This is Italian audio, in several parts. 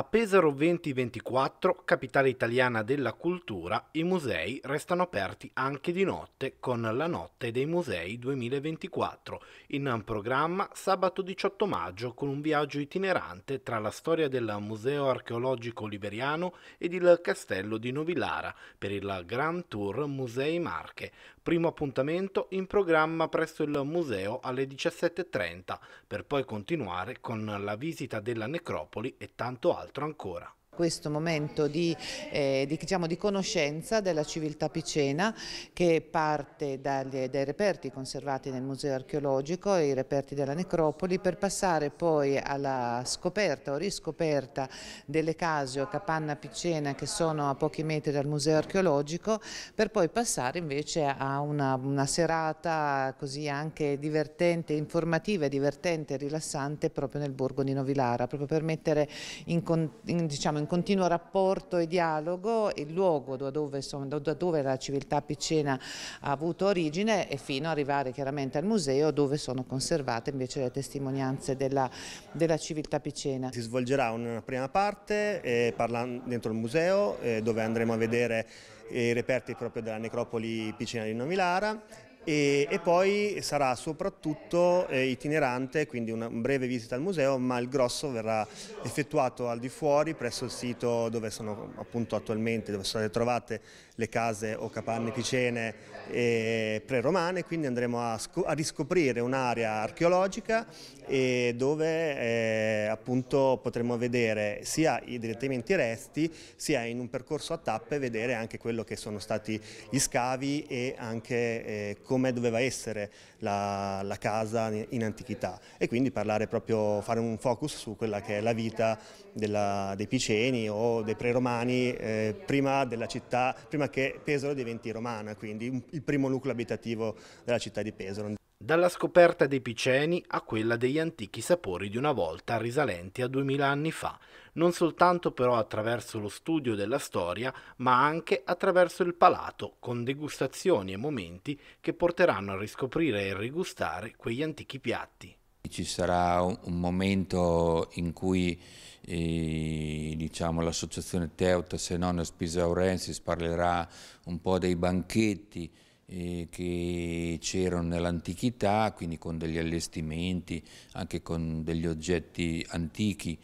A Pesaro 2024, capitale italiana della cultura, i musei restano aperti anche di notte con la Notte dei Musei 2024, in programma sabato 18 maggio con un viaggio itinerante tra la storia del Museo Archeologico Liberiano ed il Castello di Novillara per il Grand Tour Musei Marche. Primo appuntamento in programma presso il museo alle 17.30 per poi continuare con la visita della necropoli e tanto altro altro ancora questo momento di, eh, di, diciamo, di, conoscenza della civiltà picena che parte dagli, dai reperti conservati nel museo archeologico, i reperti della necropoli, per passare poi alla scoperta o riscoperta delle case o capanna picena che sono a pochi metri dal museo archeologico, per poi passare invece a una, una serata così anche divertente, informativa, divertente, rilassante proprio nel borgo di Novilara, proprio per mettere in, in, diciamo, in continuo rapporto e dialogo, il luogo da dove, da dove la civiltà piccena ha avuto origine e fino ad arrivare chiaramente al museo dove sono conservate invece le testimonianze della, della civiltà piccena. Si svolgerà una prima parte eh, parlando, dentro il museo eh, dove andremo a vedere i reperti proprio della necropoli piccina di Novilara e, e poi sarà soprattutto eh, itinerante, quindi una un breve visita al museo, ma il grosso verrà effettuato al di fuori presso il sito dove sono appunto attualmente, dove sono trovate le case o capanne picene eh, pre-romane, quindi andremo a, a riscoprire un'area archeologica eh, dove appunto potremo vedere sia i, direttamente i resti, sia in un percorso a tappe vedere anche quello che sono stati gli scavi e anche eh, come come doveva essere la, la casa in antichità e quindi parlare proprio, fare un focus su quella che è la vita della, dei piceni o dei preromani eh, prima della città, prima che Pesaro diventi romana, quindi il primo nucleo abitativo della città di Pesaro. Dalla scoperta dei piceni a quella degli antichi sapori di una volta risalenti a 2000 anni fa, non soltanto però attraverso lo studio della storia, ma anche attraverso il palato, con degustazioni e momenti che porteranno a riscoprire e rigustare quegli antichi piatti. Ci sarà un momento in cui eh, diciamo, l'associazione Teuta Senones Pisaurensis parlerà un po' dei banchetti, eh, che c'erano nell'antichità, quindi con degli allestimenti, anche con degli oggetti antichi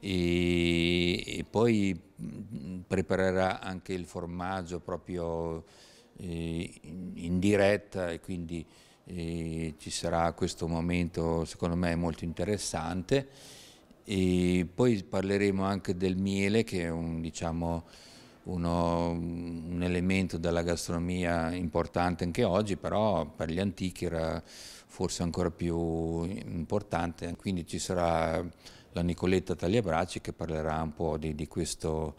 e, e poi mm, preparerà anche il formaggio proprio eh, in, diretta e quindi eh, ci sarà questo momento secondo me molto interessante e poi parleremo anche del miele che è un diciamo uno, un elemento della gastronomia importante anche oggi, però per gli antichi era forse ancora più importante. Quindi ci sarà la Nicoletta Tagliabraci che parlerà un po' di, di questo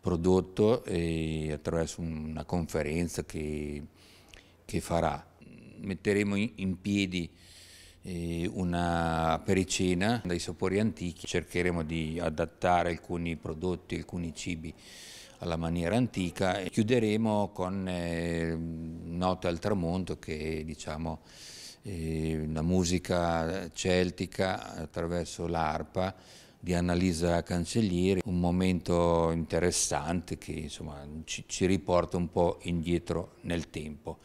prodotto e attraverso una conferenza che, che farà. Metteremo in, in piedi una pericina dai sapori antichi. Cercheremo di adattare alcuni prodotti, alcuni cibi alla maniera antica e chiuderemo con eh, Note al tramonto che è diciamo, eh, una musica celtica attraverso l'arpa di Annalisa Cancellieri, un momento interessante che insomma, ci, ci riporta un po' indietro nel tempo.